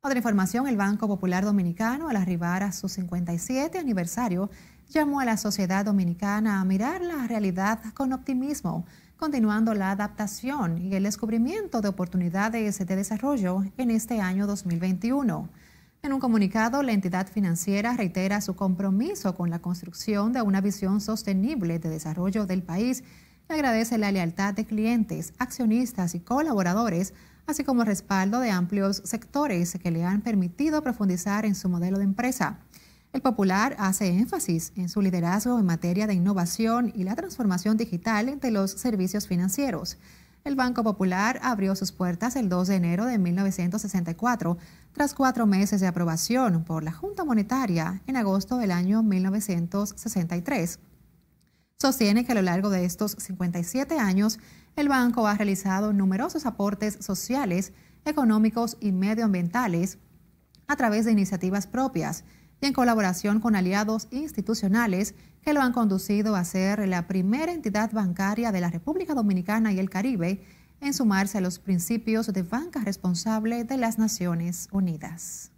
Otra información, el Banco Popular Dominicano, al arribar a su 57 aniversario, llamó a la sociedad dominicana a mirar la realidad con optimismo, continuando la adaptación y el descubrimiento de oportunidades de desarrollo en este año 2021. En un comunicado, la entidad financiera reitera su compromiso con la construcción de una visión sostenible de desarrollo del país agradece la lealtad de clientes, accionistas y colaboradores, así como el respaldo de amplios sectores que le han permitido profundizar en su modelo de empresa. El Popular hace énfasis en su liderazgo en materia de innovación y la transformación digital de los servicios financieros. El Banco Popular abrió sus puertas el 2 de enero de 1964, tras cuatro meses de aprobación por la Junta Monetaria en agosto del año 1963 sostiene que a lo largo de estos 57 años, el banco ha realizado numerosos aportes sociales, económicos y medioambientales a través de iniciativas propias y en colaboración con aliados institucionales que lo han conducido a ser la primera entidad bancaria de la República Dominicana y el Caribe en sumarse a los principios de banca responsable de las Naciones Unidas.